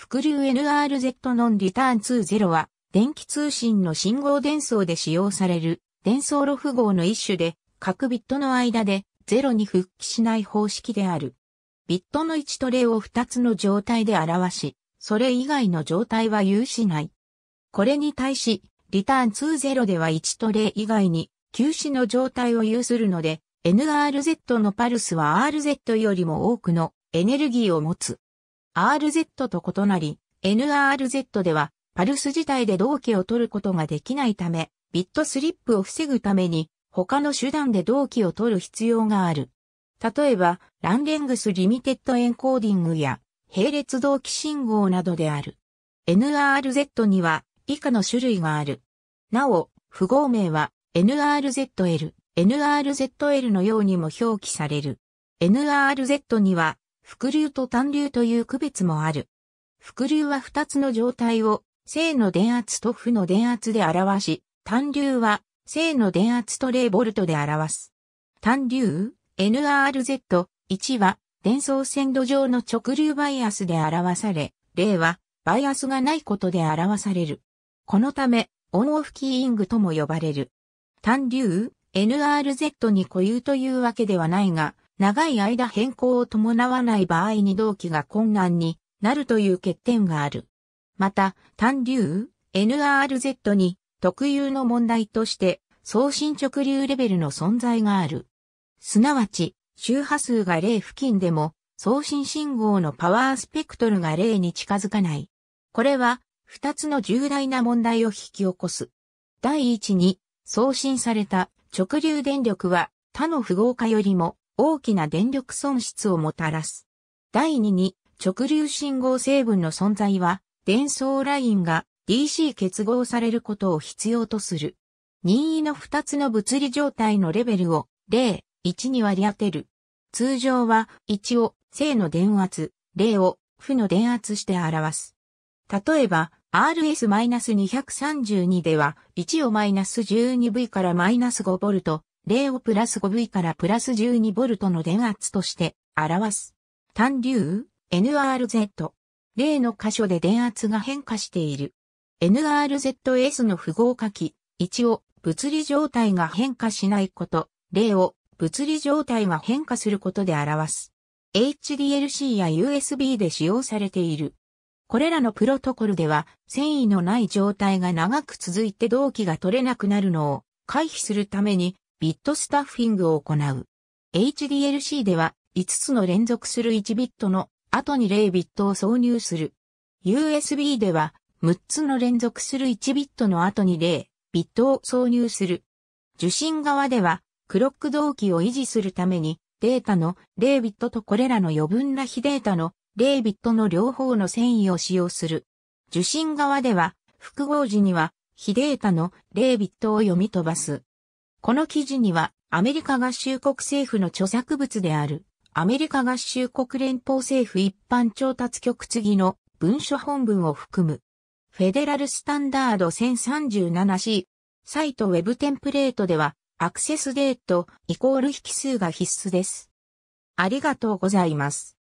伏流 NRZ ノンリターン20は、電気通信の信号伝送で使用される、伝送ロ符号の一種で、各ビットの間で0に復帰しない方式である。ビットの1と0を2つの状態で表し、それ以外の状態は有しない。これに対し、リターン20では1と0以外に、休止の状態を有するので、NRZ のパルスは RZ よりも多くのエネルギーを持つ。RZ と異なり、NRZ では、パルス自体で同期を取ることができないため、ビットスリップを防ぐために、他の手段で同期を取る必要がある。例えば、ランレングスリミテッドエンコーディングや、並列同期信号などである。NRZ には、以下の種類がある。なお、符号名は、NRZL、NRZL のようにも表記される。NRZ には、伏流と単流という区別もある。伏流は二つの状態を、正の電圧と負の電圧で表し、単流は、正の電圧と0ボルトで表す。単流、NRZ、1は、伝送線路上の直流バイアスで表され、0は、バイアスがないことで表される。このため、オンオフキーイングとも呼ばれる。単流、NRZ に固有というわけではないが、長い間変更を伴わない場合に同期が困難になるという欠点がある。また、単流 NRZ に特有の問題として送信直流レベルの存在がある。すなわち、周波数が0付近でも送信信号のパワースペクトルが0に近づかない。これは、二つの重大な問題を引き起こす。第一に、送信された直流電力は他の符号化よりも大きな電力損失をもたらす。第2に、直流信号成分の存在は、電装ラインが DC 結合されることを必要とする。任意の2つの物理状態のレベルを0、1に割り当てる。通常は1を正の電圧、0を負の電圧して表す。例えば、RS-232 では1を -12V から -5V 例をプラス 5V からプラス 12V の電圧として表す。単流 NRZ。例の箇所で電圧が変化している。NRZS の符号化器1を物理状態が変化しないこと、例を物理状態が変化することで表す。HDLC や USB で使用されている。これらのプロトコルでは、繊維のない状態が長く続いて動機が取れなくなるのを回避するために、ビットスタッフィングを行う。HDLC では5つの連続する1ビットの後に0ビットを挿入する。USB では6つの連続する1ビットの後に0ビットを挿入する。受信側ではクロック同期を維持するためにデータの0ビットとこれらの余分な非データの0ビットの両方の繊維を使用する。受信側では複合時には非データの0ビットを読み飛ばす。この記事には、アメリカ合衆国政府の著作物である、アメリカ合衆国連邦政府一般調達局次の文書本文を含む、フェデラルスタンダード 1037C、サイトウェブテンプレートでは、アクセスデートイコール引数が必須です。ありがとうございます。